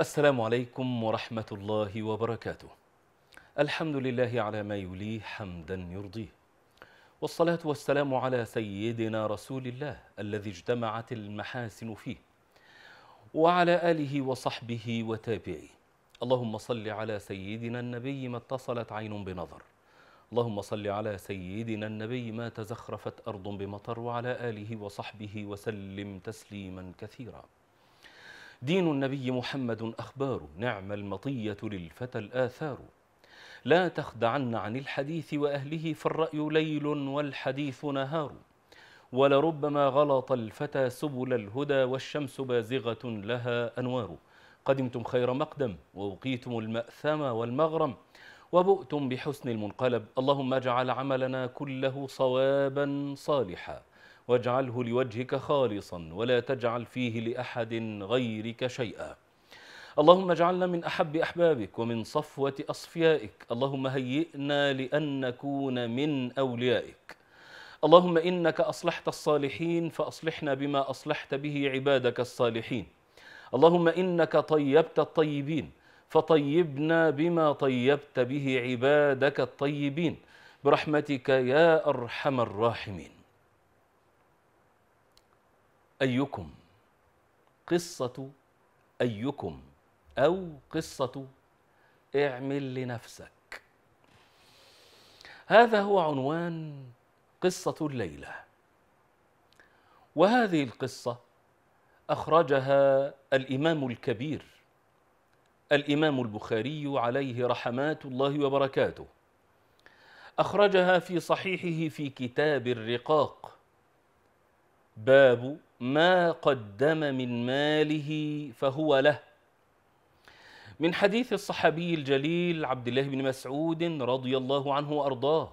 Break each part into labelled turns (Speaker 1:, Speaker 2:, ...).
Speaker 1: السلام عليكم ورحمة الله وبركاته الحمد لله على ما يليه حمدا يرضيه والصلاة والسلام على سيدنا رسول الله الذي اجتمعت المحاسن فيه وعلى آله وصحبه وتابعيه اللهم صل على سيدنا النبي ما اتصلت عين بنظر اللهم صل على سيدنا النبي ما تزخرفت أرض بمطر وعلى آله وصحبه وسلم تسليما كثيرا دين النبي محمد أخبار نعم المطية للفتى الآثار لا تخدعن عن الحديث وأهله فالرأي ليل والحديث نهار ولربما غلط الفتى سبل الهدى والشمس بازغة لها أنوار قدمتم خير مقدم ووقيتم المأثم والمغرم وبؤتم بحسن المنقلب اللهم اجعل عملنا كله صوابا صالحا واجعله لوجهك خالصا ولا تجعل فيه لأحد غيرك شيئا اللهم اجعلنا من أحب أحبابك ومن صفوة أصفيائك اللهم هيئنا لأن نكون من أوليائك اللهم إنك أصلحت الصالحين فأصلحنا بما أصلحت به عبادك الصالحين اللهم إنك طيبت الطيبين فطيبنا بما طيبت به عبادك الطيبين برحمتك يا أرحم الراحمين أيكم قصة أيكم أو قصة اعمل لنفسك هذا هو عنوان قصة الليلة وهذه القصة أخرجها الإمام الكبير الإمام البخاري عليه رحمات الله وبركاته أخرجها في صحيحه في كتاب الرقاق باب ما قدم من ماله فهو له من حديث الصحابي الجليل عبد الله بن مسعود رضي الله عنه وارضاه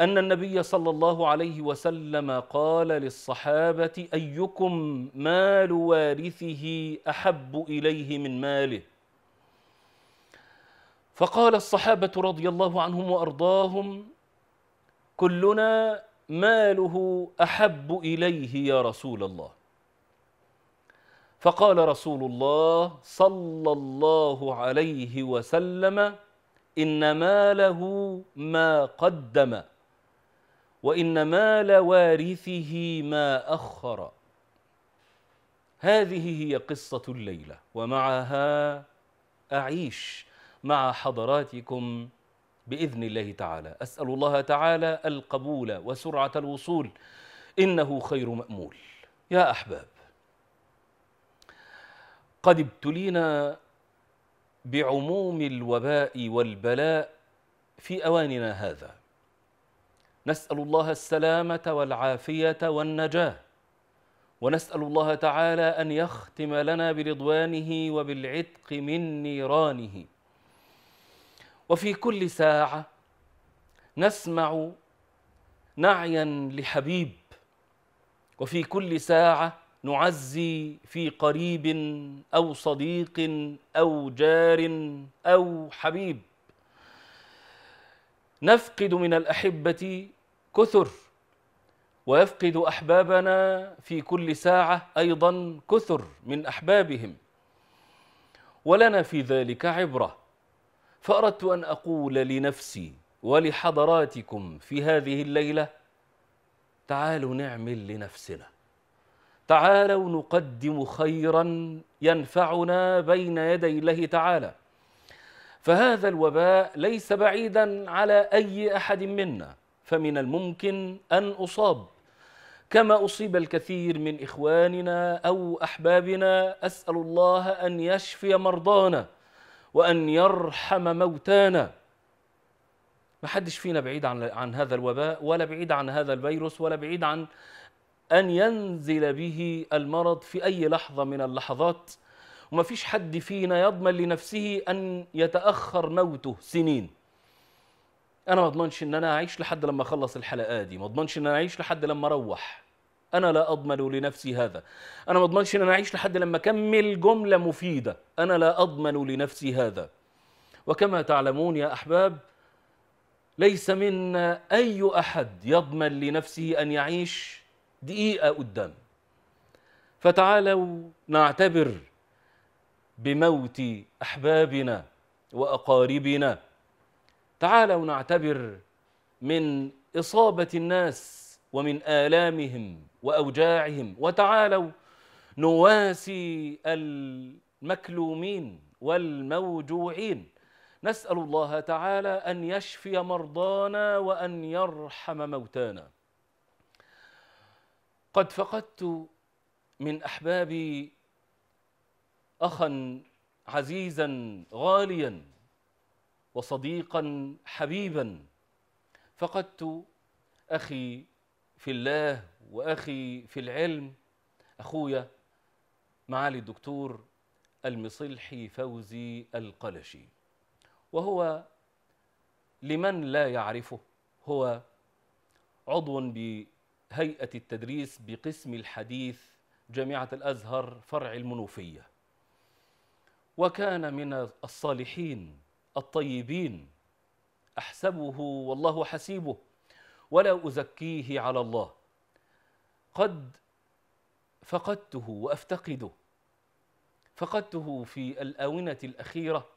Speaker 1: ان النبي صلى الله عليه وسلم قال للصحابه ايكم مال وارثه احب اليه من ماله فقال الصحابه رضي الله عنهم وارضاهم كلنا ماله احب اليه يا رسول الله فقال رسول الله صلى الله عليه وسلم ان ماله ما قدم وان مال وارثه ما اخر هذه هي قصه الليله ومعها اعيش مع حضراتكم باذن الله تعالى اسال الله تعالى القبول وسرعه الوصول انه خير مامول يا احباب قد ابتلينا بعموم الوباء والبلاء في اواننا هذا نسال الله السلامه والعافيه والنجاه ونسال الله تعالى ان يختم لنا برضوانه وبالعتق من نيرانه وفي كل ساعة نسمع نعيا لحبيب وفي كل ساعة نعزي في قريب أو صديق أو جار أو حبيب نفقد من الأحبة كثر ويفقد أحبابنا في كل ساعة أيضا كثر من أحبابهم ولنا في ذلك عبرة فأردت أن أقول لنفسي ولحضراتكم في هذه الليلة تعالوا نعمل لنفسنا تعالوا نقدم خيرا ينفعنا بين يدي الله تعالى فهذا الوباء ليس بعيدا على أي أحد منا فمن الممكن أن أصاب كما أصيب الكثير من إخواننا أو أحبابنا أسأل الله أن يشفي مرضانا وأن يرحم موتانا ما حدش فينا بعيد عن, عن هذا الوباء ولا بعيد عن هذا الفيروس ولا بعيد عن أن ينزل به المرض في أي لحظة من اللحظات وما فيش حد فينا يضمن لنفسه أن يتأخر موته سنين أنا ما أضمنش إن أنا أعيش لحد لما أخلص الحلقة دي ما أضمنش إن أنا أعيش لحد لما أروح انا لا اضمن لنفسي هذا انا ما اضمنش ان انا اعيش لحد لما اكمل جمله مفيده انا لا اضمن لنفسي هذا وكما تعلمون يا احباب ليس منا اي احد يضمن لنفسه ان يعيش دقيقه قدام فتعالوا نعتبر بموت احبابنا واقاربنا تعالوا نعتبر من اصابه الناس ومن آلامهم وأوجاعهم وتعالوا نواسي المكلومين والموجوعين نسأل الله تعالى أن يشفي مرضانا وأن يرحم موتانا قد فقدت من أحبابي أخا عزيزا غاليا وصديقا حبيبا فقدت أخي في الله وأخي في العلم أخويا معالي الدكتور المصلحي فوزي القلشي وهو لمن لا يعرفه هو عضو بهيئة التدريس بقسم الحديث جامعة الأزهر فرع المنوفية وكان من الصالحين الطيبين أحسبه والله حسيبه ولا أزكيه على الله قد فقدته وافتقده فقدته في الاونه الاخيره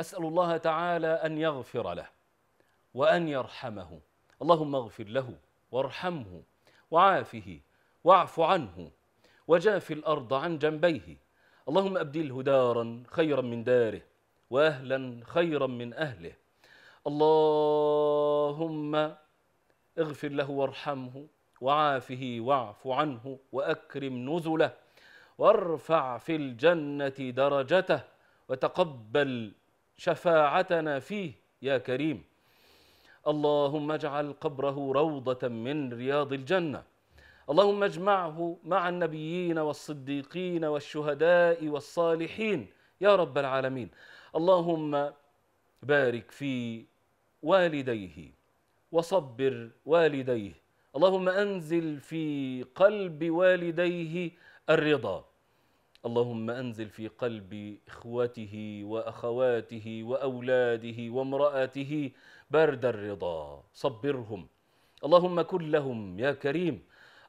Speaker 1: اسال الله تعالى ان يغفر له وان يرحمه اللهم اغفر له وارحمه وعافه واعف عنه وجاف الارض عن جنبيه اللهم ابدله دارا خيرا من داره واهلا خيرا من اهله اللهم اغفر له وارحمه وعافه واعف عنه وأكرم نزله وارفع في الجنة درجته وتقبل شفاعتنا فيه يا كريم اللهم اجعل قبره روضة من رياض الجنة اللهم اجمعه مع النبيين والصديقين والشهداء والصالحين يا رب العالمين اللهم بارك في والديه وصبر والديه اللهم أنزل في قلب والديه الرضا اللهم أنزل في قلب إخوته وأخواته وأولاده وامرأته برد الرضا صبرهم اللهم كن لهم يا كريم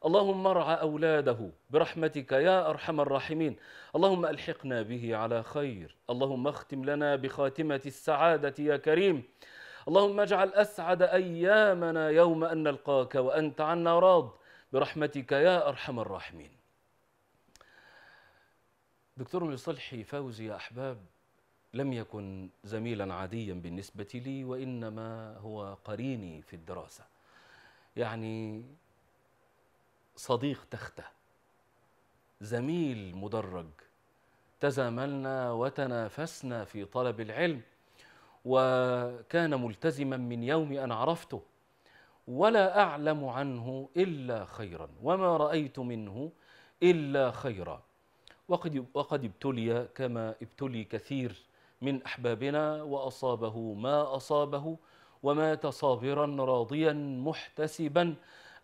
Speaker 1: اللهم ارعى أولاده برحمتك يا أرحم الراحمين اللهم ألحقنا به على خير اللهم اختم لنا بخاتمة السعادة يا كريم اللهم اجعل أسعد أيامنا يوم أن نلقاك وأنت عنا راض برحمتك يا أرحم الراحمين دكتور مصلحي صلحي فوزي يا أحباب لم يكن زميلا عاديا بالنسبة لي وإنما هو قريني في الدراسة يعني صديق تختة زميل مدرج تزاملنا وتنافسنا في طلب العلم وكان ملتزما من يوم أن عرفته ولا أعلم عنه إلا خيرا وما رأيت منه إلا خيرا وقد, وقد ابتلي كما ابتلي كثير من أحبابنا وأصابه ما أصابه ومات صابرا راضيا محتسبا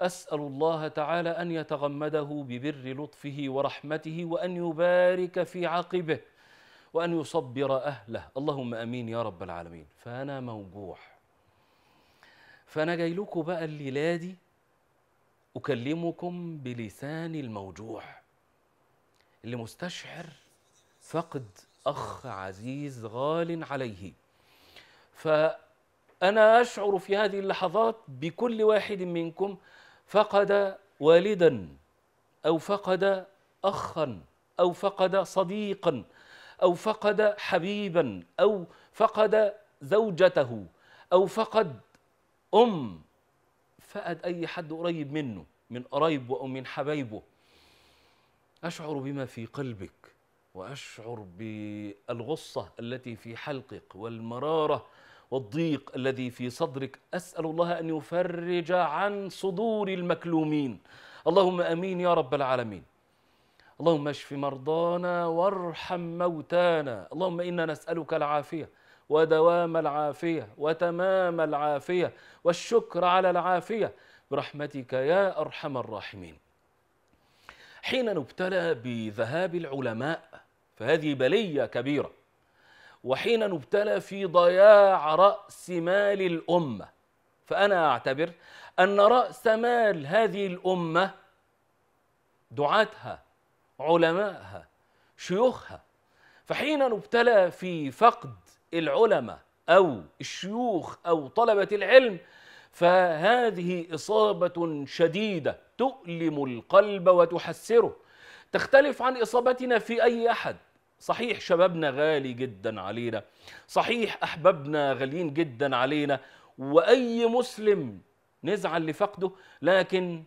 Speaker 1: أسأل الله تعالى أن يتغمده ببر لطفه ورحمته وأن يبارك في عقبه وأن يصبر أهله اللهم أمين يا رب العالمين فأنا موجوع فأنا جاي لكم بقى الليلة دي أكلمكم بلسان الموجوع اللي مستشعر فقد أخ عزيز غال عليه فأنا أشعر في هذه اللحظات بكل واحد منكم فقد والدا أو فقد أخا أو فقد صديقا أو فقد حبيبا أو فقد زوجته أو فقد أم فقد أي حد قريب منه من قرايبه أو من حبايبه أشعر بما في قلبك وأشعر بالغصة التي في حلقك والمرارة والضيق الذي في صدرك أسأل الله أن يفرج عن صدور المكلومين اللهم أمين يا رب العالمين اللهم اشف مرضانا وارحم موتانا اللهم إنا نسألك العافية ودوام العافية وتمام العافية والشكر على العافية برحمتك يا أرحم الراحمين حين نبتلى بذهاب العلماء فهذه بلية كبيرة وحين نبتلى في ضياع رأس مال الأمة فأنا أعتبر أن رأس مال هذه الأمة دعاتها علمائها شيوخها فحين نبتلى في فقد العلماء او الشيوخ او طلبه العلم فهذه اصابه شديده تؤلم القلب وتحسره تختلف عن اصابتنا في اي احد صحيح شبابنا غالي جدا علينا صحيح احبابنا غاليين جدا علينا واي مسلم نزعل لفقده لكن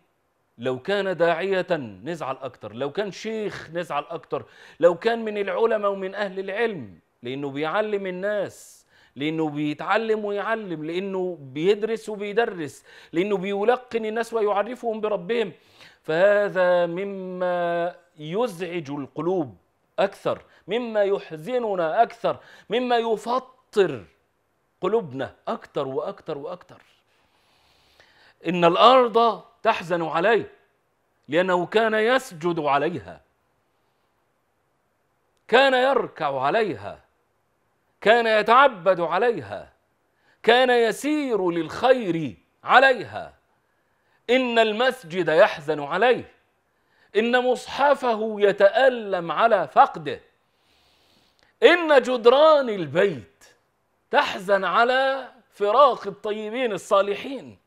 Speaker 1: لو كان داعية نزعل أكتر لو كان شيخ نزعل أكتر لو كان من العلماء ومن أهل العلم لأنه بيعلم الناس لأنه بيتعلم ويعلم لأنه بيدرس وبيدرس لأنه بيلقن الناس ويعرفهم بربهم فهذا مما يزعج القلوب أكثر مما يحزننا أكثر مما يفطر قلوبنا أكثر وأكثر وأكثر إن الأرض تحزن عليه لأنه كان يسجد عليها كان يركع عليها كان يتعبد عليها كان يسير للخير عليها إن المسجد يحزن عليه إن مصحفه يتألم على فقده إن جدران البيت تحزن على فراق الطيبين الصالحين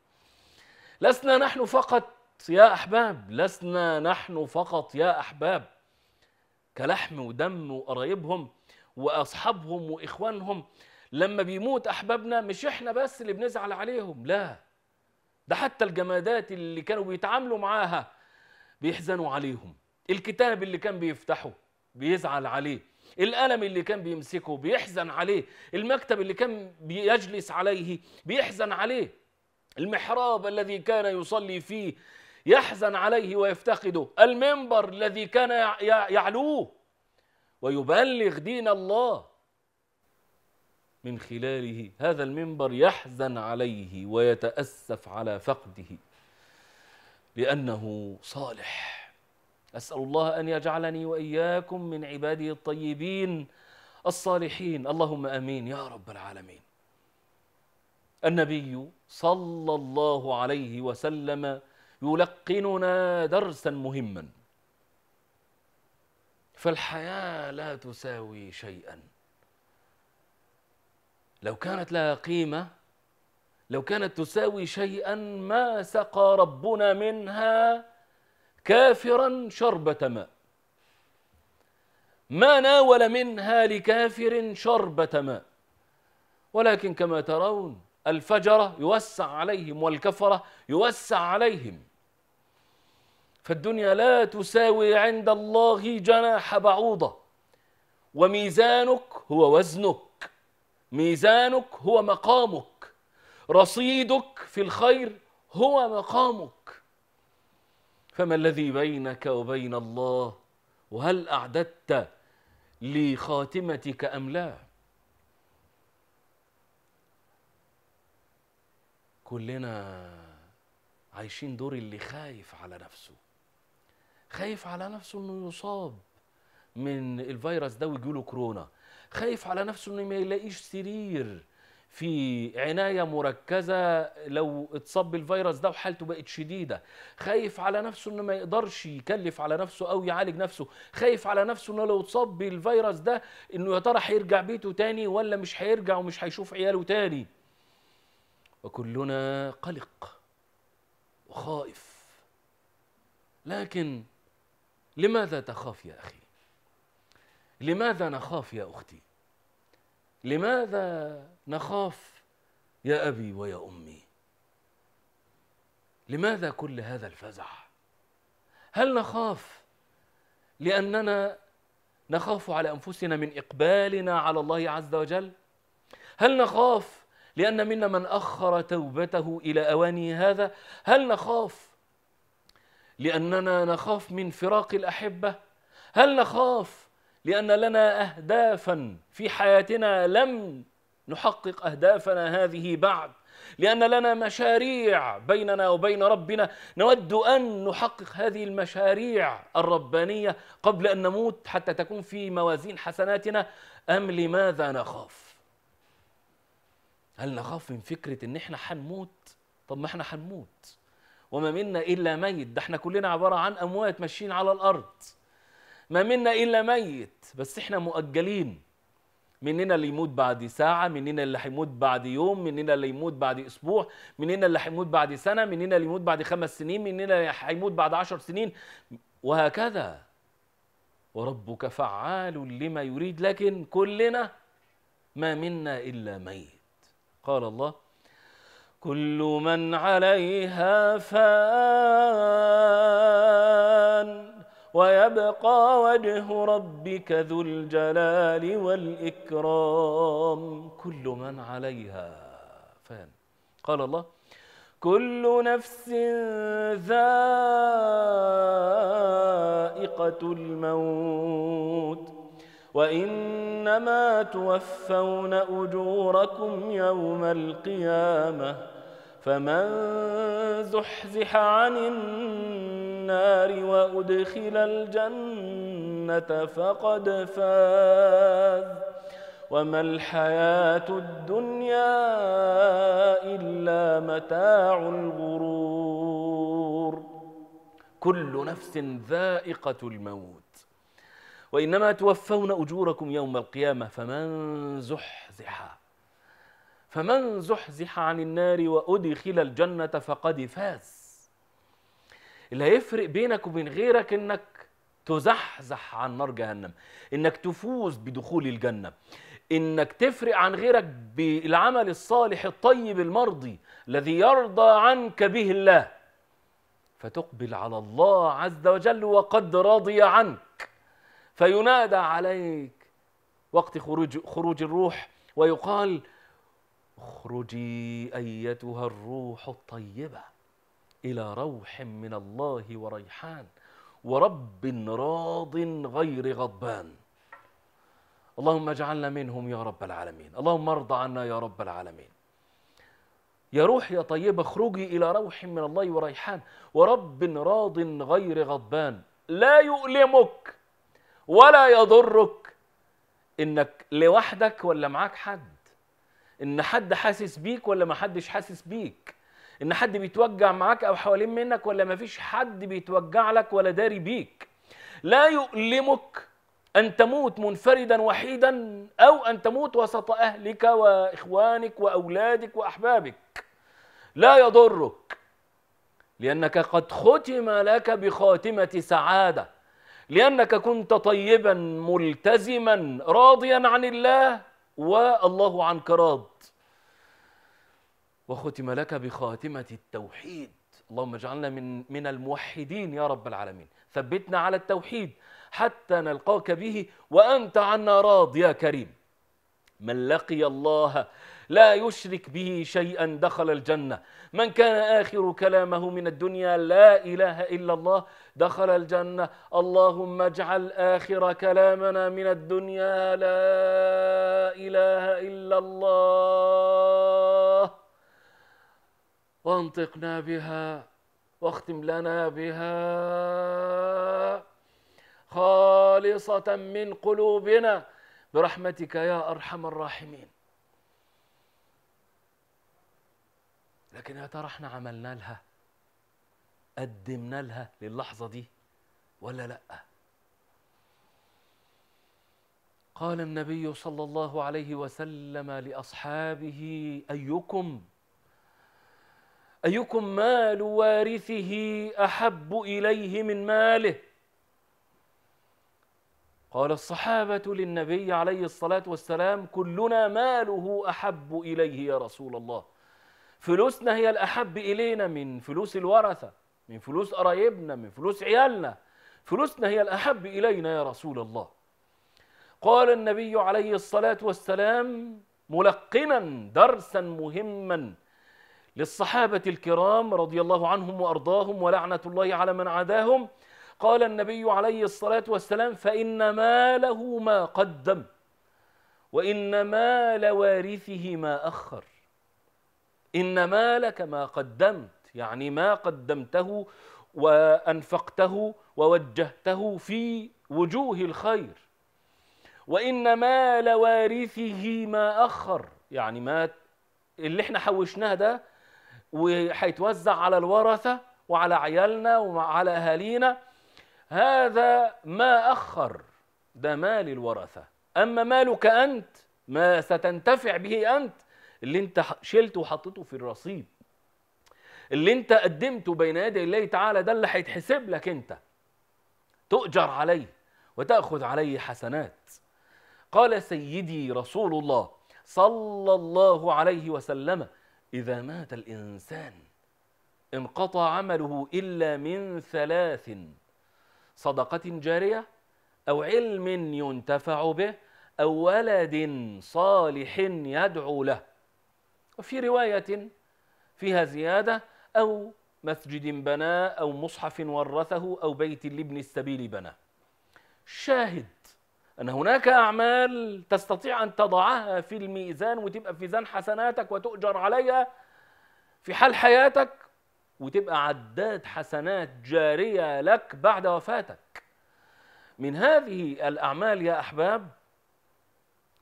Speaker 1: لسنا نحن فقط يا أحباب لسنا نحن فقط يا أحباب كلحم ودم وقرايبهم وأصحابهم وإخوانهم لما بيموت أحبابنا مش إحنا بس اللي بنزعل عليهم لا ده حتى الجمادات اللي كانوا بيتعاملوا معاها بيحزنوا عليهم الكتاب اللي كان بيفتحه بيزعل عليه القلم اللي كان بيمسكه بيحزن عليه المكتب اللي كان بيجلس عليه بيحزن عليه المحراب الذي كان يصلي فيه يحزن عليه ويفتقده المنبر الذي كان يعلوه ويبلغ دين الله من خلاله هذا المنبر يحزن عليه ويتأسف على فقده لأنه صالح أسأل الله أن يجعلني وإياكم من عباده الطيبين الصالحين اللهم أمين يا رب العالمين النبي صلى الله عليه وسلم يلقننا درسا مهما فالحياة لا تساوي شيئا لو كانت لها قيمة لو كانت تساوي شيئا ما سقى ربنا منها كافرا شربة ماء ما ناول منها لكافر شربة ماء ولكن كما ترون الفجرة يوسع عليهم والكفرة يوسع عليهم فالدنيا لا تساوي عند الله جناح بعوضة وميزانك هو وزنك ميزانك هو مقامك رصيدك في الخير هو مقامك فما الذي بينك وبين الله وهل أعددت لخاتمتك أم لا كلنا عايشين دور اللي خايف على نفسه خايف على نفسه انه يصاب من الفيروس ده ويجيله كورونا خايف على نفسه انه ما يلاقيش سرير في عناية مركزة لو اتصاب بالفيروس ده وحالته بقت شديدة خايف على نفسه انه ما يقدرش يكلف على نفسه او يعالج نفسه خايف على نفسه انه لو اتصاب بالفيروس ده انه يا ترى هيرجع بيته تاني ولا مش هيرجع ومش هيشوف عياله تاني وكلنا قلق وخائف لكن لماذا تخاف يا اخي لماذا نخاف يا اختي لماذا نخاف يا ابي ويا امي لماذا كل هذا الفزع هل نخاف لاننا نخاف على انفسنا من اقبالنا على الله عز وجل هل نخاف لأن منا من أخر توبته إلى أواني هذا هل نخاف لأننا نخاف من فراق الأحبة هل نخاف لأن لنا أهدافا في حياتنا لم نحقق أهدافنا هذه بعد لأن لنا مشاريع بيننا وبين ربنا نود أن نحقق هذه المشاريع الربانية قبل أن نموت حتى تكون في موازين حسناتنا أم لماذا نخاف هل نخاف من فكرة إن إحنا هنموت؟ طب ما إحنا هنموت وما منا إلا ميت ده إحنا كلنا عبارة عن أموات ماشيين على الأرض ما منا إلا ميت بس إحنا مؤجلين مننا اللي يموت بعد ساعة مننا اللي هيموت بعد يوم مننا اللي يموت بعد أسبوع مننا اللي هيموت بعد سنة مننا اللي يموت بعد خمس سنين مننا اللي هيموت بعد عشر سنين وهكذا وربك فعال لما يريد لكن كلنا ما منا إلا ميت قال الله كل من عليها فان ويبقى وجه ربك ذو الجلال والإكرام كل من عليها فان قال الله كل نفس ذائقة الموت وإنما توفون أجوركم يوم القيامة فمن زحزح عن النار وأدخل الجنة فقد فاز وما الحياة الدنيا إلا متاع الغرور كل نفس ذائقة الموت وإنما توفون أجوركم يوم القيامة فمن زحزح فمن زحزح عن النار وأدخل الجنة فقد فاز اللي هيفرق بينك وبين غيرك إنك تزحزح عن نار جهنم إنك تفوز بدخول الجنة إنك تفرق عن غيرك بالعمل الصالح الطيب المرضي الذي يرضى عنك به الله فتقبل على الله عز وجل وقد رضي عنك فينادى عليك وقت خروج خروج الروح ويقال اخرجي ايتها الروح الطيبه الى روح من الله وريحان ورب راض غير غضبان اللهم اجعلنا منهم يا رب العالمين اللهم ارض عنا يا رب العالمين يا روح يا طيبة اخرجي إلى روح من الله وريحان ورب راض غير غضبان لا يؤلمك ولا يضرك انك لوحدك ولا معاك حد ان حد حاسس بيك ولا ما حدش حاسس بيك ان حد بيتوجع معاك او حوالين منك ولا ما فيش حد بيتوجع لك ولا داري بيك لا يؤلمك ان تموت منفردا وحيدا او ان تموت وسط اهلك واخوانك واولادك واحبابك لا يضرك لانك قد ختم لك بخاتمه سعاده لأنك كنت طيبا ملتزما راضيا عن الله والله عنك راض وختم لك بخاتمة التوحيد اللهم اجعلنا من من الموحدين يا رب العالمين ثبتنا على التوحيد حتى نلقاك به وأنت عنا راض يا كريم من لقي الله لا يشرك به شيئا دخل الجنة من كان آخر كلامه من الدنيا لا إله إلا الله دخل الجنة اللهم اجعل آخر كلامنا من الدنيا لا إله إلا الله وانطقنا بها واختم لنا بها خالصة من قلوبنا برحمتك يا أرحم الراحمين لكن يا ترى احنا عملنا لها قدمنا لها للحظة دي ولا لأ قال النبي صلى الله عليه وسلم لأصحابه أيكم أيكم مال وارثه أحب إليه من ماله قال الصحابة للنبي عليه الصلاة والسلام كلنا ماله أحب إليه يا رسول الله فلوسنا هي الأحب إلينا من فلوس الورثة من فلوس قرايبنا من فلوس عيالنا فلوسنا هي الأحب إلينا يا رسول الله قال النبي عليه الصلاة والسلام ملقنا درسا مهما للصحابة الكرام رضي الله عنهم وأرضاهم ولعنة الله على من عداهم قال النبي عليه الصلاة والسلام فإن ماله ما قدم وإن مال وارثه ما أخر إنما لك ما قدمت يعني ما قدمته وأنفقته ووجهته في وجوه الخير وإن مال وارثه ما أخر يعني ما اللي احنا حوشناه ده وهيتوزع على الورثة وعلى عيالنا وعلى أهالينا هذا ما أخر ده مال الورثة أما مالك أنت ما ستنتفع به أنت اللي انت شلته وحطيته في الرصيد اللي انت قدمته بين يدي الله تعالى ده اللي هيتحسب لك انت تؤجر عليه وتاخذ عليه حسنات قال سيدي رسول الله صلى الله عليه وسلم اذا مات الانسان انقطع عمله الا من ثلاث صدقه جاريه او علم ينتفع به او ولد صالح يدعو له وفي رواية فيها زيادة أو مسجد بناه أو مصحف ورثه أو بيت لابن السبيل بناه شاهد أن هناك أعمال تستطيع أن تضعها في الميزان وتبقى في ميزان حسناتك وتؤجر عليها في حال حياتك وتبقى عداد حسنات جارية لك بعد وفاتك من هذه الأعمال يا أحباب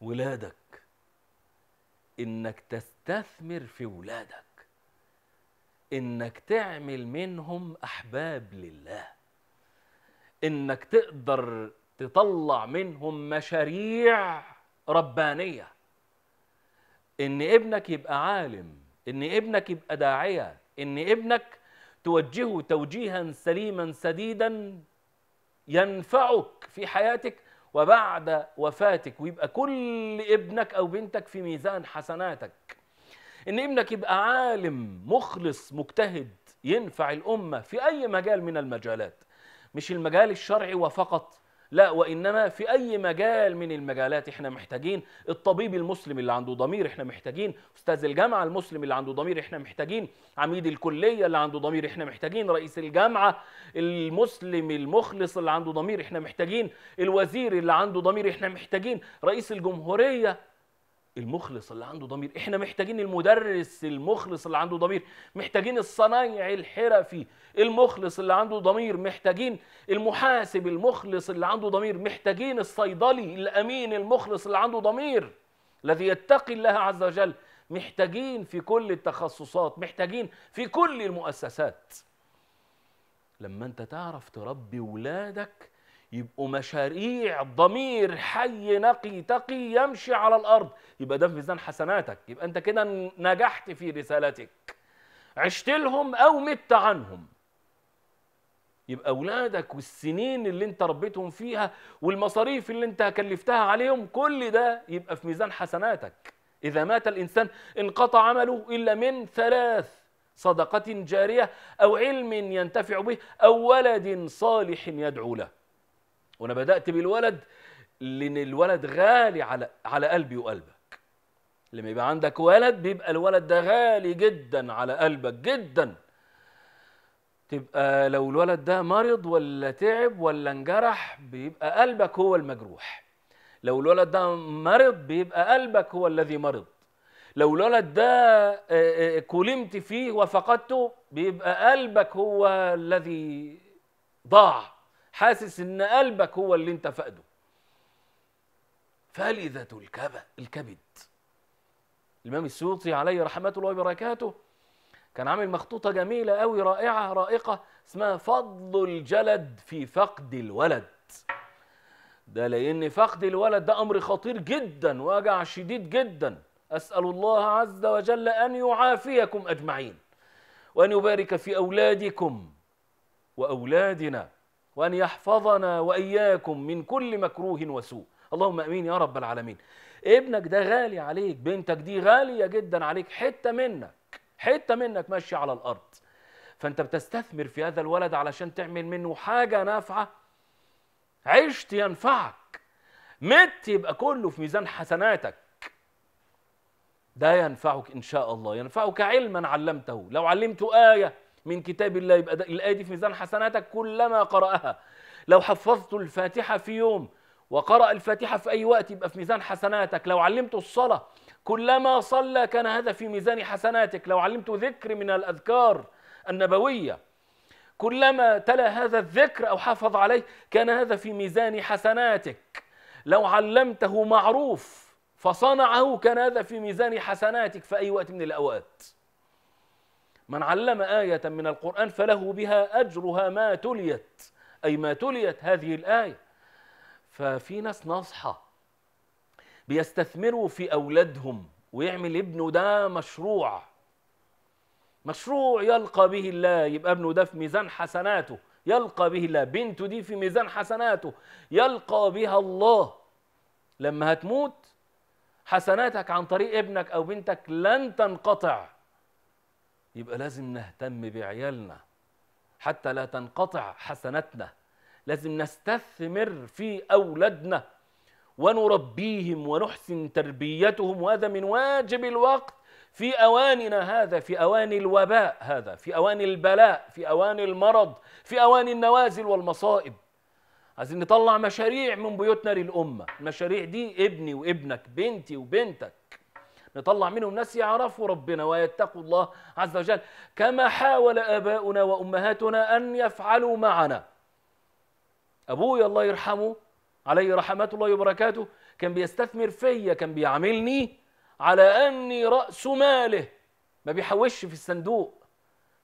Speaker 1: ولادك انك تستثمر في ولادك انك تعمل منهم احباب لله انك تقدر تطلع منهم مشاريع ربانيه ان ابنك يبقى عالم ان ابنك يبقى داعيه ان ابنك توجهه توجيها سليما سديدا ينفعك في حياتك وبعد وفاتك ويبقى كل ابنك او بنتك في ميزان حسناتك ان ابنك يبقى عالم مخلص مجتهد ينفع الامه في اي مجال من المجالات مش المجال الشرعي وفقط لا وإنما في أي مجال من المجالات إحنا محتاجين الطبيب المسلم اللي عنده ضمير إحنا محتاجين أستاذ الجامعة المسلم اللي عنده ضمير إحنا محتاجين عميد الكلية اللي عنده ضمير إحنا محتاجين رئيس الجامعة المسلم المخلص اللي عنده ضمير إحنا محتاجين الوزير اللي عنده ضمير إحنا محتاجين رئيس الجمهورية المخلص اللي عنده ضمير احنا محتاجين المدرس المخلص اللي عنده ضمير محتاجين الصنايعي الحرفي المخلص اللي عنده ضمير محتاجين المحاسب المخلص اللي عنده ضمير محتاجين الصيدلي الامين المخلص اللي عنده ضمير الذي يتقي الله عز وجل محتاجين في كل التخصصات محتاجين في كل المؤسسات لما انت تعرف تربي ولادك يبقوا مشاريع ضمير حي نقي تقي يمشي على الارض يبقى ده في ميزان حسناتك يبقى انت كده نجحت في رسالتك عشت لهم او مت عنهم يبقى اولادك والسنين اللي انت ربيتهم فيها والمصاريف اللي انت كلفتها عليهم كل ده يبقى في ميزان حسناتك اذا مات الانسان انقطع عمله الا من ثلاث صدقه جاريه او علم ينتفع به او ولد صالح يدعو له وانا بدات بالولد لان الولد غالي على على قلبي وقلبك لما يبقى عندك ولد بيبقى الولد ده غالي جدا على قلبك جدا تبقى لو الولد ده مرض ولا تعب ولا انجرح بيبقى قلبك هو المجروح لو الولد ده مرض بيبقى قلبك هو الذي مرض لو الولد ده كلمت فيه وفقدته بيبقى قلبك هو الذي ضاع حاسس ان قلبك هو اللي انت فقده فلذة الكبد الكبد الإمام السيوطي عليه رحمة الله وبركاته كان عامل مخطوطة جميلة أوي رائعة رائقة اسمها فضل الجلد في فقد الولد ده لأن فقد الولد ده أمر خطير جدا وجع شديد جدا أسأل الله عز وجل أن يعافيكم أجمعين وأن يبارك في أولادكم وأولادنا وأن يحفظنا وإياكم من كل مكروه وسوء اللهم أمين يا رب العالمين ابنك ده غالي عليك بنتك دي غالية جدا عليك حتة منك حتة منك ماشية على الأرض فأنت بتستثمر في هذا الولد علشان تعمل منه حاجة نافعة عشت ينفعك مت يبقى كله في ميزان حسناتك ده ينفعك إن شاء الله ينفعك علما علمته لو علمت آية من كتاب الله يبقى ده الآية دي في ميزان حسناتك كلما قرأها لو حفظت الفاتحة في يوم وقرأ الفاتحة في أي وقت يبقى في ميزان حسناتك لو علمت الصلاة كلما صلى كان هذا في ميزان حسناتك لو علمت ذكر من الأذكار النبوية كلما تلا هذا الذكر أو حافظ عليه كان هذا في ميزان حسناتك لو علمته معروف فصنعه كان هذا في ميزان حسناتك في أي وقت من الأوقات من علم آية من القرآن فله بها أجرها ما تليت أي ما تليت هذه الآية ففي ناس ناصحة بيستثمروا في أولادهم ويعمل ابنه ده مشروع مشروع يلقى به الله يبقى ابنه ده في ميزان حسناته يلقى به الله بنته دي في ميزان حسناته يلقى بها الله لما هتموت حسناتك عن طريق ابنك أو بنتك لن تنقطع يبقى لازم نهتم بعيالنا حتى لا تنقطع حسناتنا لازم نستثمر في أولادنا ونربيهم ونحسن تربيتهم وهذا من واجب الوقت في أواننا هذا في أواني الوباء هذا في أواني البلاء في أواني المرض في أواني النوازل والمصائب عايزين نطلع مشاريع من بيوتنا للأمة المشاريع دي ابني وابنك بنتي وبنتك نطلع منهم ناس يعرفوا ربنا ويتقوا الله عز وجل كما حاول آباؤنا وأمهاتنا أن يفعلوا معنا ابويا الله يرحمه عليه رحمات الله وبركاته كان بيستثمر فيا كان بيعاملني على أني رأس ماله ما بيحوش في الصندوق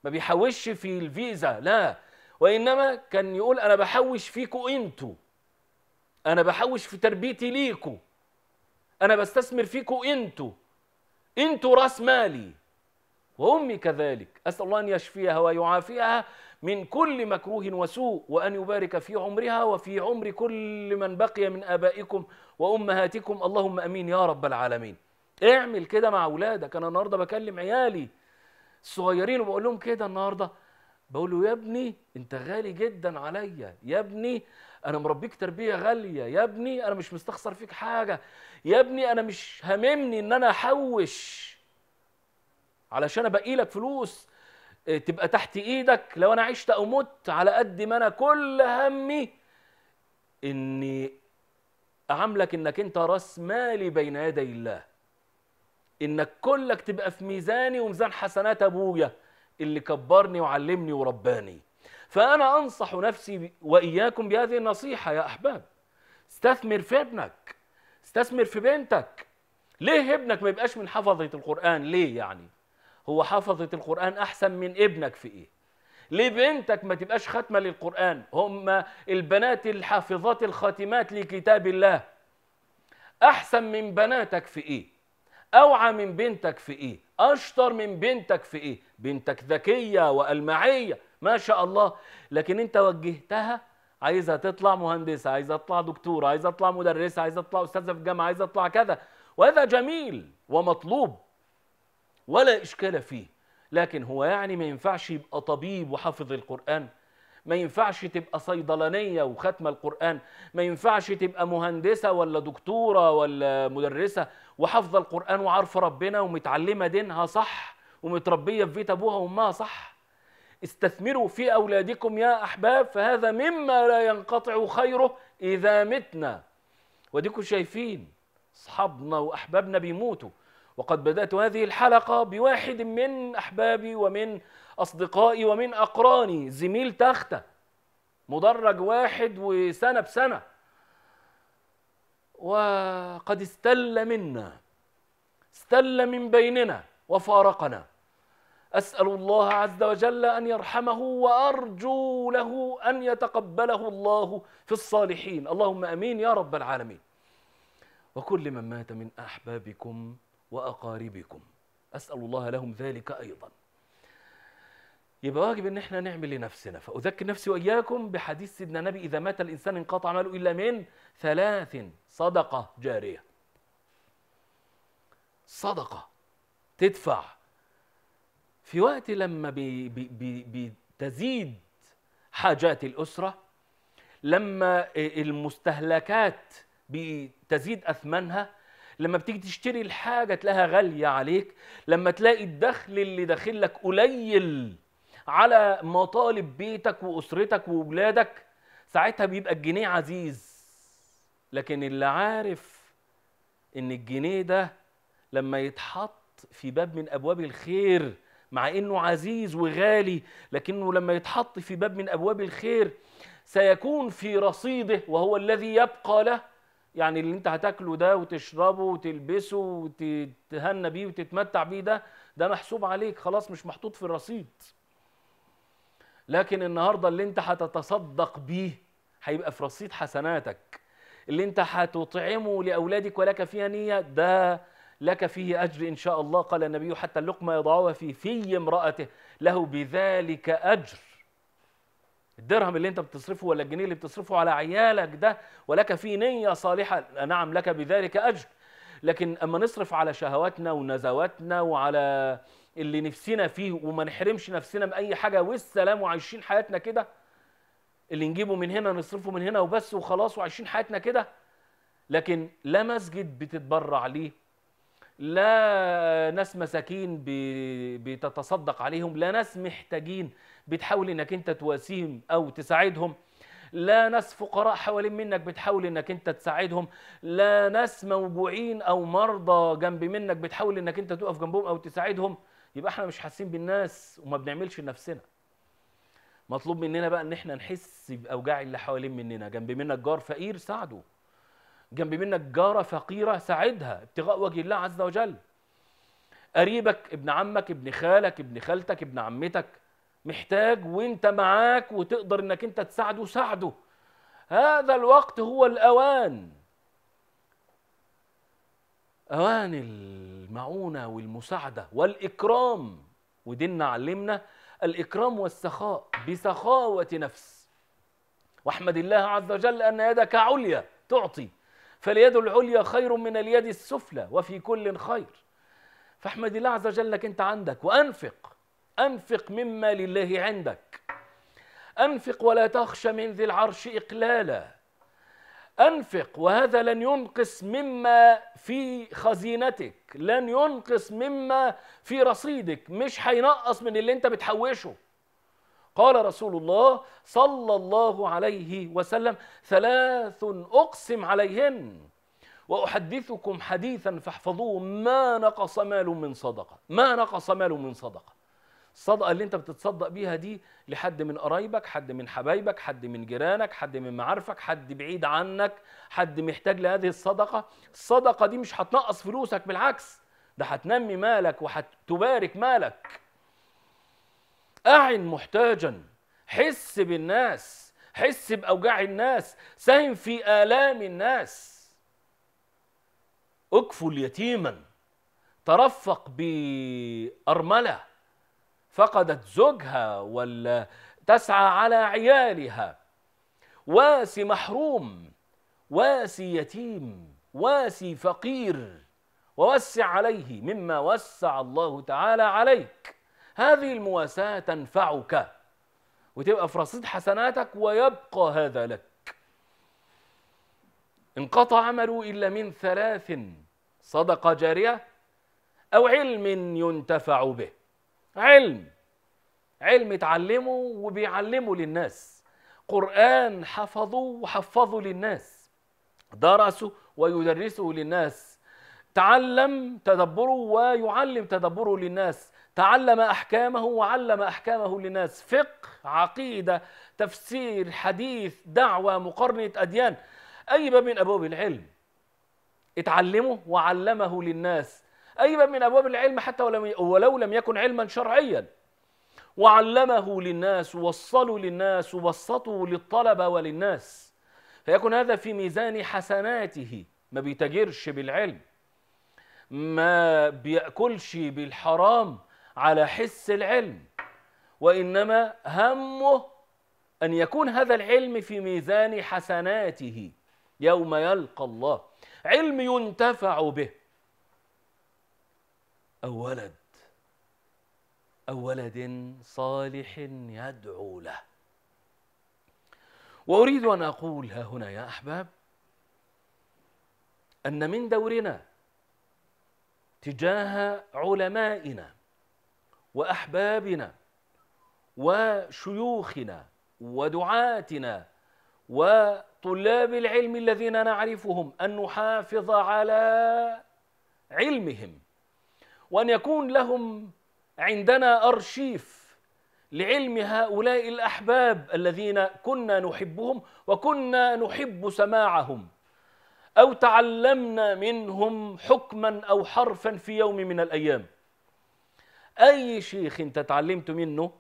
Speaker 1: ما بيحوش في الفيزا لا وإنما كان يقول أنا بحوش فيكو أنتوا أنا بحوش في تربيتي ليكو أنا بستثمر فيكو أنتوا انتوا راس مالي وامي كذلك اسال الله ان يشفيها ويعافيها من كل مكروه وسوء وان يبارك في عمرها وفي عمر كل من بقي من ابائكم وامهاتكم اللهم امين يا رب العالمين اعمل كده مع اولادك انا النهارده بكلم عيالي الصغيرين وبقول لهم كده النهارده بقول له يا ابني انت غالي جدا عليا يا ابني انا مربيك تربيه غاليه يا ابني انا مش مستخسر فيك حاجه يا ابني انا مش هاممني ان انا احوش علشان ابقي لك فلوس آه، تبقى تحت ايدك لو انا عشت او مت على قد ما انا كل همي اني اعاملك انك انت راس مالي بين يدي الله انك كلك تبقى في ميزاني وميزان حسنات ابويا اللي كبرني وعلمني ورباني فأنا أنصح نفسي وإياكم بهذه النصيحة يا أحباب استثمر في ابنك استثمر في بنتك ليه ابنك ما يبقاش من حفظة القرآن ليه يعني هو حفظة القرآن أحسن من ابنك في إيه ليه بنتك ما تبقاش ختمة للقرآن هم البنات الحافظات الخاتمات لكتاب الله أحسن من بناتك في إيه اوعى من بنتك في ايه اشطر من بنتك في ايه بنتك ذكيه والمعيه ما شاء الله لكن انت وجهتها عايزها تطلع مهندسه عايزها تطلع دكتوره عايزها تطلع مدرسه عايزها تطلع استاذه في الجامعه عايزها تطلع كذا وهذا جميل ومطلوب ولا اشكال فيه لكن هو يعني ما ينفعش يبقى طبيب وحافظ القران ما ينفعش تبقى صيدلانيه وختمه القران ما ينفعش تبقى مهندسه ولا دكتوره ولا مدرسه وحافظه القران وعارفه ربنا ومتعلمه دينها صح ومتربيه في بيت ابوها وامها صح استثمروا في اولادكم يا احباب فهذا مما لا ينقطع خيره اذا متنا وديكم شايفين اصحابنا واحبابنا بيموتوا وقد بدات هذه الحلقه بواحد من احبابي ومن أصدقائي ومن أقراني زميل تختة مدرج واحد وسنة بسنة وقد استل منا استل من بيننا وفارقنا أسأل الله عز وجل أن يرحمه وأرجو له أن يتقبله الله في الصالحين اللهم أمين يا رب العالمين وكل من مات من أحبابكم وأقاربكم أسأل الله لهم ذلك أيضاً يبقى واجب ان احنا نعمل لنفسنا فاذكر نفسي واياكم بحديث سيدنا النبي اذا مات الانسان انقطع عمله الا من ثلاث صدقه جاريه صدقه تدفع في وقت لما بي بي بي بتزيد حاجات الاسره لما المستهلكات بتزيد اثمانها لما بتيجي تشتري الحاجه تلاقيها غاليه عليك لما تلاقي الدخل اللي داخل لك قليل على مطالب بيتك واسرتك وولادك ساعتها بيبقى الجنيه عزيز لكن اللي عارف ان الجنيه ده لما يتحط في باب من ابواب الخير مع انه عزيز وغالي لكنه لما يتحط في باب من ابواب الخير سيكون في رصيده وهو الذي يبقى له يعني اللي انت هتاكله ده وتشربه وتلبسه وتتهنى بيه وتتمتع بيه ده ده محسوب عليك خلاص مش محطوط في الرصيد لكن النهارده اللي انت هتتصدق بيه هيبقى في رصيد حسناتك اللي انت هتطعمه لاولادك ولك فيها نيه ده لك فيه اجر ان شاء الله قال النبي حتى اللقمه يضعها في في امراته له بذلك اجر الدرهم اللي انت بتصرفه ولا الجنيه اللي بتصرفه على عيالك ده ولك فيه نيه صالحه نعم لك بذلك اجر لكن اما نصرف على شهواتنا ونزواتنا وعلى اللي نفسنا فيه وما نحرمش نفسنا من اي حاجه والسلام وعايشين حياتنا كده اللي نجيبه من هنا نصرفه من هنا وبس وخلاص وعايشين حياتنا كده لكن لا مسجد بتتبرع ليه لا ناس مساكين بتتصدق عليهم لا ناس محتاجين بتحاول انك انت تواسيهم او تساعدهم لا ناس فقراء حوالين منك بتحاول انك انت تساعدهم لا ناس موجوعين او مرضى جنب منك بتحاول انك انت تقف جنبهم او تساعدهم يبقى احنا مش حاسين بالناس وما بنعملش لنفسنا مطلوب مننا بقى ان احنا نحس باوجاع اللي حوالين مننا جنب منك جار فقير ساعده جنب منك جاره فقيره ساعدها ابتغاء وجه الله عز وجل قريبك ابن عمك ابن خالك ابن خالتك ابن عمتك محتاج وانت معاك وتقدر انك انت تساعده ساعده هذا الوقت هو الاوان أواني المعونة والمساعدة والإكرام وديننا علمنا الإكرام والسخاء بسخاوة نفس واحمد الله عز وجل أن يدك عليا تعطي فاليد العليا خير من اليد السفلى وفي كل خير فاحمد الله عز وجل انك انت عندك وأنفق أنفق مما لله عندك أنفق ولا تخشى من ذي العرش إقلالا أنفق وهذا لن ينقص مما في خزينتك لن ينقص مما في رصيدك مش هينقص من اللي انت بتحوشه قال رسول الله صلى الله عليه وسلم ثلاث أقسم عليهن وأحدثكم حديثا فاحفظوه ما نقص مال من صدقة ما نقص مال من صدقة الصدقه اللي انت بتتصدق بيها دي لحد من قرايبك حد من حبايبك حد من جيرانك حد من معارفك حد بعيد عنك حد محتاج لهذه الصدقه الصدقه دي مش هتنقص فلوسك بالعكس ده هتنمي مالك وهتبارك مالك أعن محتاجا حس بالناس حس بأوجاع الناس ساهم في آلام الناس اكفل يتيما ترفق بأرملة فقدت زوجها ولا تسعى على عيالها واسي محروم واسي يتيم واسي فقير ووسع عليه مما وسع الله تعالى عليك هذه المواساة تنفعك وتبقى في رصيد حسناتك ويبقى هذا لك انقطع عمله إلا من ثلاث صدقة جارية أو علم ينتفع به علم علم اتعلمه وبيعلمه للناس قرآن حفظه وحفظه للناس درسه ويدرسه للناس تعلم تدبره ويعلم تدبره للناس تعلم أحكامه وعلم أحكامه للناس فقه عقيدة تفسير حديث دعوة مقارنة أديان أي باب من أبواب العلم اتعلمه وعلمه للناس أي باب من أبواب العلم حتى ولو لم يكن علما شرعيا وعلمه للناس وصلوا للناس وبسطوا للطلبة وللناس فيكون هذا في ميزان حسناته ما بيتجرش بالعلم ما بيأكلش بالحرام على حس العلم وإنما همه أن يكون هذا العلم في ميزان حسناته يوم يلقى الله علم ينتفع به أو ولد أو ولد صالح يدعو له وأريد أن أقول ها هنا يا أحباب أن من دورنا تجاه علمائنا وأحبابنا وشيوخنا ودعاتنا وطلاب العلم الذين نعرفهم أن نحافظ على علمهم وأن يكون لهم عندنا أرشيف لعلم هؤلاء الأحباب الذين كنا نحبهم وكنا نحب سماعهم أو تعلمنا منهم حكما أو حرفا في يوم من الأيام أي شيخ أنت تعلمت منه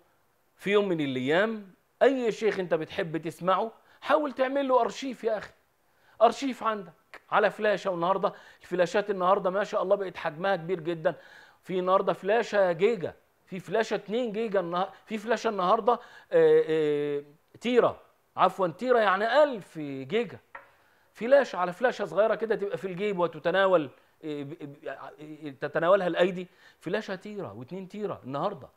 Speaker 1: في يوم من الأيام أي شيخ أنت بتحب تسمعه حاول تعمل له أرشيف يا أخي أرشيف عندك على فلاشه والنهارده الفلاشات النهارده ما شاء الله بقت حجمها كبير جدا في النهارده فلاشه جيجا في فلاشه 2 جيجا في فلاشه النهارده آه، آه، تيرا عفوا تيرا يعني 1000 جيجا فلاش على فلاشه صغيره كده تبقى في الجيب وتتناول آه، تتناولها الايدي فلاشه تيرا و2 تيرا النهارده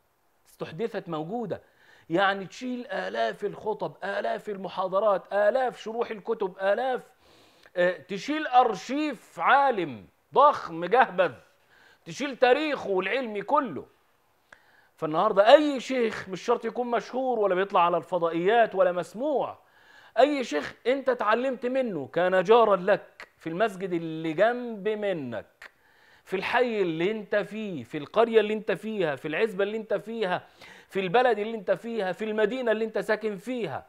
Speaker 1: استحدثت موجوده يعني تشيل آلاف الخطب آلاف المحاضرات آلاف شروح الكتب آلاف آه، تشيل أرشيف عالم ضخم جهبذ تشيل تاريخه العلمي كله فالنهاردة أي شيخ مش شرط يكون مشهور ولا بيطلع على الفضائيات ولا مسموع أي شيخ أنت اتعلمت منه كان جارا لك في المسجد اللي جنب منك في الحي اللي انت فيه في القرية اللي انت فيها في العزبة اللي انت فيها في البلد اللي انت فيها في المدينة اللي انت ساكن فيها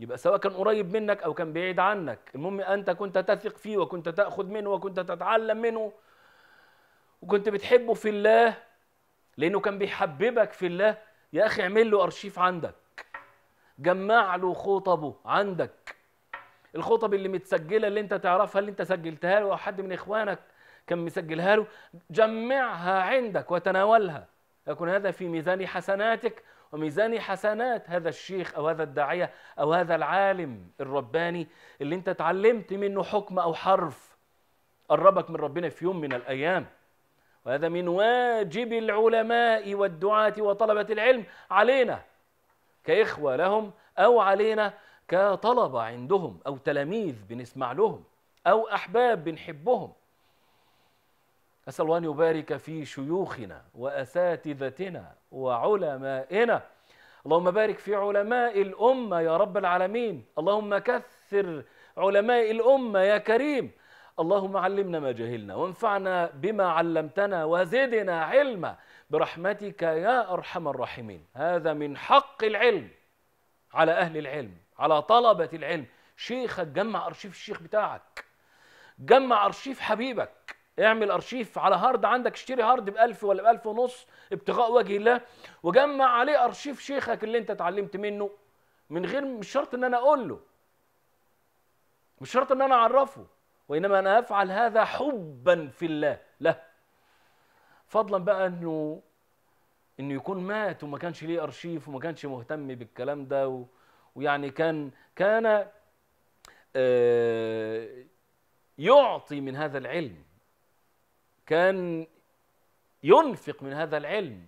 Speaker 1: يبقى سواء كان قريب منك أو كان بعيد عنك المهم أنت كنت تثق فيه وكنت تأخذ منه وكنت تتعلم منه وكنت بتحبه في الله لأنه كان بيحببك في الله يا أخي اعمل له أرشيف عندك جمع له خطبه عندك الخطب اللي متسجلة اللي أنت تعرفها اللي أنت سجلتها له أو حد من إخوانك كان مسجلها له جمعها عندك وتناولها يكون هذا في ميزان حسناتك وميزان حسنات هذا الشيخ أو هذا الداعية أو هذا العالم الرباني اللي أنت اتعلمت منه حكم أو حرف قربك من ربنا في يوم من الأيام وهذا من واجب العلماء والدعاة وطلبة العلم علينا كإخوة لهم أو علينا كطلبة عندهم أو تلاميذ بنسمع لهم أو أحباب بنحبهم أسأل أن يبارك في شيوخنا وأساتذتنا وعلمائنا اللهم بارك في علماء الأمة يا رب العالمين اللهم كثر علماء الأمة يا كريم اللهم علمنا ما جهلنا وانفعنا بما علمتنا وزدنا علما برحمتك يا أرحم الراحمين هذا من حق العلم على أهل العلم على طلبة العلم شيخك جمع أرشيف الشيخ بتاعك جمع أرشيف حبيبك اعمل ارشيف على هارد عندك اشتري هارد ب 1000 ولا ب 1000 ونص ابتغاء وجه الله وجمع عليه ارشيف شيخك اللي انت اتعلمت منه من غير مش شرط ان انا اقول له مش شرط ان انا اعرفه وانما انا افعل هذا حبا في الله له فضلا بقى انه انه يكون مات وما كانش ليه ارشيف وما كانش مهتم بالكلام ده و... ويعني كان كان آه يعطي من هذا العلم كان ينفق من هذا العلم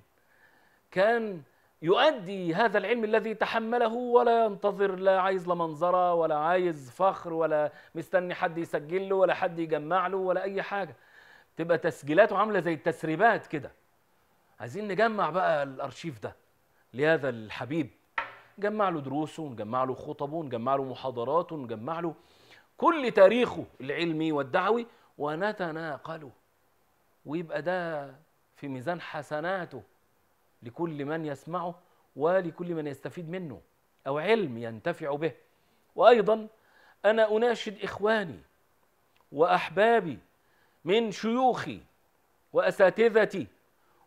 Speaker 1: كان يؤدي هذا العلم الذي تحمله ولا ينتظر لا عايز لا منظره ولا عايز فخر ولا مستني حد يسجل له ولا حد يجمع له ولا اي حاجه تبقى تسجيلاته عامله زي التسريبات كده عايزين نجمع بقى الارشيف ده لهذا الحبيب نجمع له دروسه ونجمع له خطبه ونجمع له محاضراته ونجمع له كل تاريخه العلمي والدعوي ونتناقله ويبقى ده في ميزان حسناته لكل من يسمعه ولكل من يستفيد منه أو علم ينتفع به وأيضا أنا أناشد إخواني وأحبابي من شيوخي وأساتذتي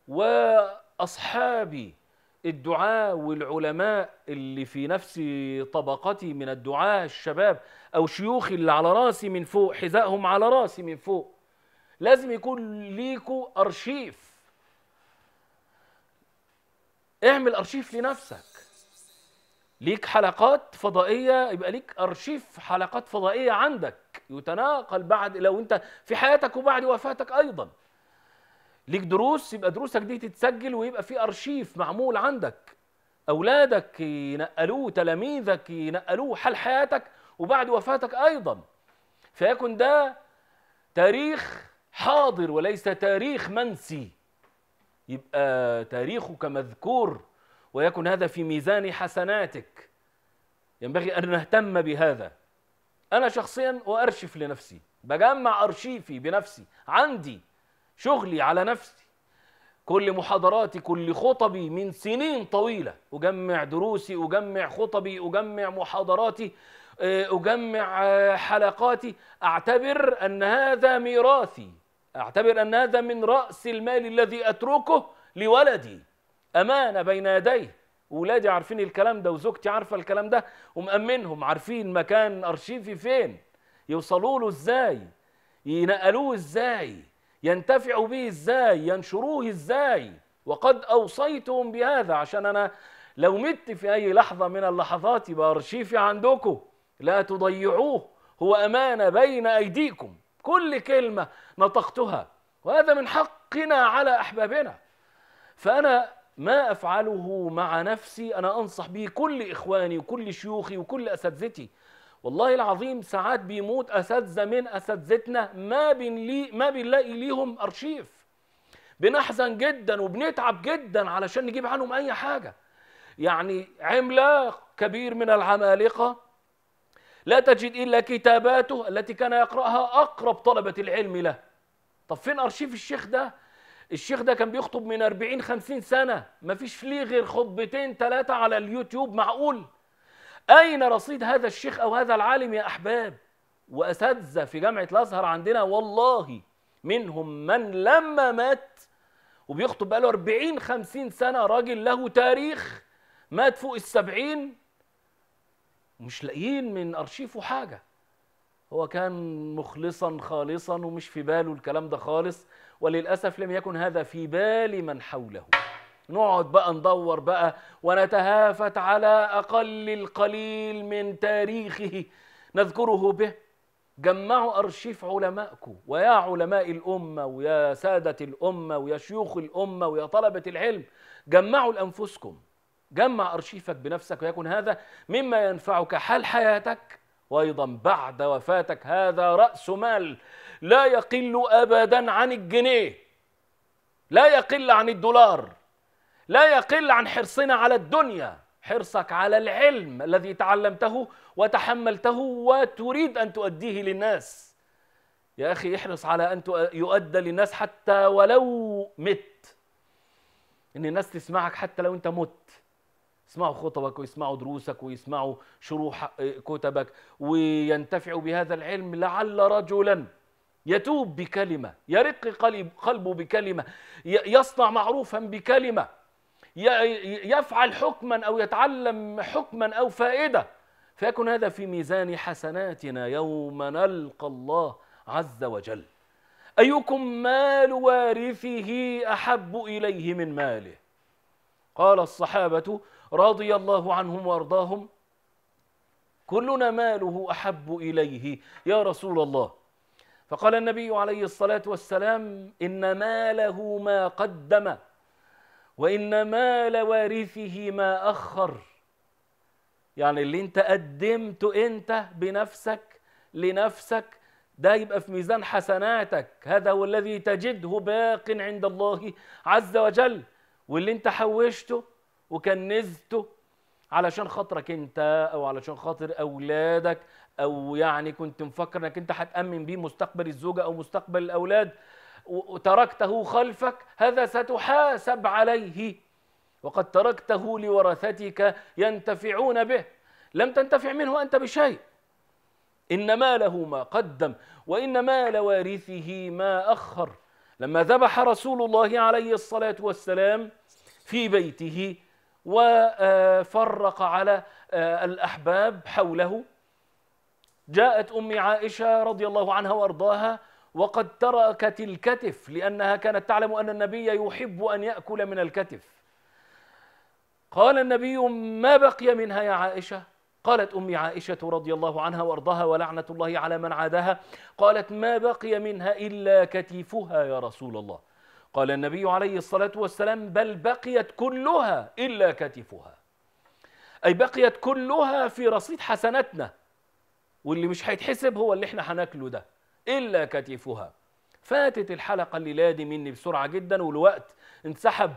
Speaker 1: وأصحابي الدعاة والعلماء اللي في نفس طبقتي من الدعاة الشباب أو شيوخي اللي على راسي من فوق حذائهم على راسي من فوق لازم يكون ليكوا ارشيف اعمل ارشيف لنفسك ليك حلقات فضائيه يبقى ليك ارشيف حلقات فضائيه عندك يتناقل بعد لو انت في حياتك وبعد وفاتك ايضا ليك دروس يبقى دروسك دي تتسجل ويبقى في ارشيف معمول عندك اولادك ينقلوه تلاميذك ينقلوه حال حياتك وبعد وفاتك ايضا فيكن ده تاريخ حاضر وليس تاريخ منسي يبقى تاريخك مذكور ويكن هذا في ميزان حسناتك ينبغي أن نهتم بهذا أنا شخصيا وأرشف لنفسي بجمع أرشيفي بنفسي عندي شغلي على نفسي كل محاضراتي كل خطبي من سنين طويلة أجمع دروسي أجمع خطبي أجمع محاضراتي آه، أجمع آه، حلقاتي أعتبر أن هذا ميراثي أعتبر أن هذا من رأس المال الذي أتركه لولدي أمانة بين يديه ولادي عارفين الكلام ده وزوجتي عارفة الكلام ده ومأمنهم عارفين مكان أرشيفي فين يوصلوا له إزاي ينقلوه إزاي ينتفعوا به إزاي ينشروه إزاي وقد أوصيتهم بهذا عشان أنا لو مت في أي لحظة من اللحظات يبقى أرشيفي عندكم لا تضيعوه هو أمانة بين أيديكم كل كلمة نطقتها وهذا من حقنا على أحبابنا فأنا ما أفعله مع نفسي أنا أنصح به كل إخواني وكل شيوخي وكل أساتذتي والله العظيم ساعات بيموت أساتذة من أساتذتنا ما بنلي ما بنلاقي ليهم أرشيف بنحزن جدا وبنتعب جدا علشان نجيب عنهم أي حاجة يعني عملاق كبير من العمالقة لا تجد إلا كتاباته التي كان يقرأها أقرب طلبة العلم له طب فين أرشيف الشيخ ده الشيخ ده كان بيخطب من 40 50 سنة ما فيش ليه غير خطبتين ثلاثة على اليوتيوب معقول أين رصيد هذا الشيخ أو هذا العالم يا أحباب وأساتذة في جامعة الأزهر عندنا والله منهم من لما مات وبيخطب بقاله 40 50 سنة راجل له تاريخ مات فوق السبعين مش لاقيين من ارشيفه حاجه هو كان مخلصا خالصا ومش في باله الكلام ده خالص وللاسف لم يكن هذا في بال من حوله نقعد بقى ندور بقى ونتهافت على اقل القليل من تاريخه نذكره به جمعوا أرشيف علمائكم ويا علماء الأمة ويا سادة الأمة ويا شيوخ الأمة ويا طلبة العلم جمعوا لأنفسكم جمع أرشيفك بنفسك ويكون هذا مما ينفعك حال حياتك وأيضا بعد وفاتك هذا رأس مال لا يقل أبدا عن الجنيه لا يقل عن الدولار لا يقل عن حرصنا على الدنيا حرصك على العلم الذي تعلمته وتحملته وتريد أن تؤديه للناس يا أخي احرص على أن يؤدى للناس حتى ولو مت إن الناس تسمعك حتى لو أنت مت يسمعوا خطبك ويسمعوا دروسك ويسمعوا شروح آه، كتبك وينتفعوا بهذا العلم لعل رجلا يتوب بكلمة يرق قلبه بكلمة يصنع معروفا بكلمة يفعل حكما أو يتعلم حكما أو فائدة فيكون هذا في ميزان حسناتنا يوم نلقى الله عز وجل أيكم مال وارثه أحب إليه من ماله قال الصحابة رضي الله عنهم وارضاهم كلنا ماله أحب إليه يا رسول الله فقال النبي عليه الصلاة والسلام إن ماله ما قدم وإن مال وارثه ما أخر يعني اللي انت قدمته انت بنفسك لنفسك ده يبقى في ميزان حسناتك هذا هو الذي تجده باق عند الله عز وجل واللي انت حوشته وكنزته علشان خاطرك انت او علشان خاطر اولادك او يعني كنت مفكر انك انت هتامن بيه مستقبل الزوجه او مستقبل الاولاد وتركته خلفك هذا ستحاسب عليه وقد تركته لورثتك ينتفعون به لم تنتفع منه انت بشيء انما له ما قدم وانما لوارثه ما اخر لما ذبح رسول الله عليه الصلاه والسلام في بيته وفرق على آه، الأحباب حوله جاءت أم عائشة رضي الله عنها وأرضاها وقد تركت الكتف لأنها كانت تعلم أن النبي يحب أن يأكل من الكتف قال النبي ما بقي منها يا عائشة قالت أم عائشة رضي الله عنها وأرضاها ولعنة الله على من عاداها قالت ما بقي منها إلا كتيفها يا رسول الله قال النبي عليه الصلاة والسلام بل بقيت كلها إلا كتفها أي بقيت كلها في رصيد حسناتنا واللي مش هيتحسب هو اللي احنا هناكله ده إلا كتفها فاتت الحلقة الليلة دي مني بسرعة جدا والوقت انسحب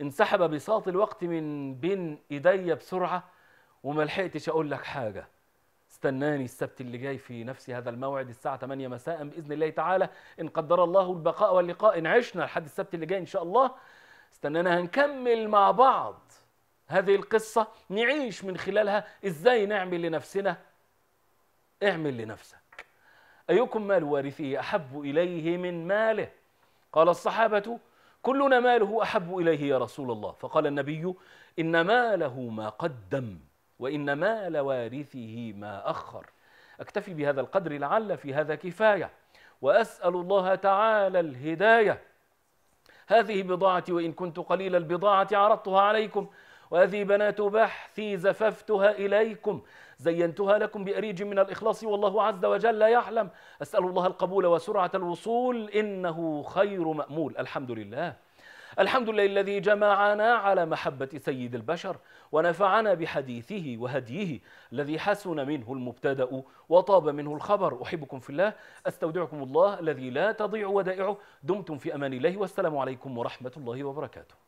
Speaker 1: انسحب بساط الوقت من بين ايديا بسرعة وما لحقتش أقول لك حاجة استناني السبت اللي جاي في نفس هذا الموعد الساعة 8 مساء بإذن الله تعالى إن قدر الله البقاء واللقاء إن عشنا لحد السبت اللي جاي إن شاء الله استنانا هنكمل مع بعض هذه القصة نعيش من خلالها إزاي نعمل لنفسنا اعمل لنفسك أيكم مال وارثه أحب إليه من ماله قال الصحابة كلنا ماله أحب إليه يا رسول الله فقال النبي إن ماله ما قدم وإن مال وارثه ما أخر أكتفي بهذا القدر لعل في هذا كفاية وأسأل الله تعالى الهداية هذه بضاعتي وإن كنت قليل البضاعة عرضتها عليكم وهذه بنات بحثي زففتها إليكم زينتها لكم بأريج من الإخلاص والله عز وجل يعلم أسأل الله القبول وسرعة الوصول إنه خير مأمول الحمد لله الحمد لله الذي جمعنا على محبة سيد البشر ونفعنا بحديثه وهديه الذي حسن منه المبتدأ وطاب منه الخبر أحبكم في الله أستودعكم الله الذي لا تضيع ودائعه دمتم في أمان الله والسلام عليكم ورحمة الله وبركاته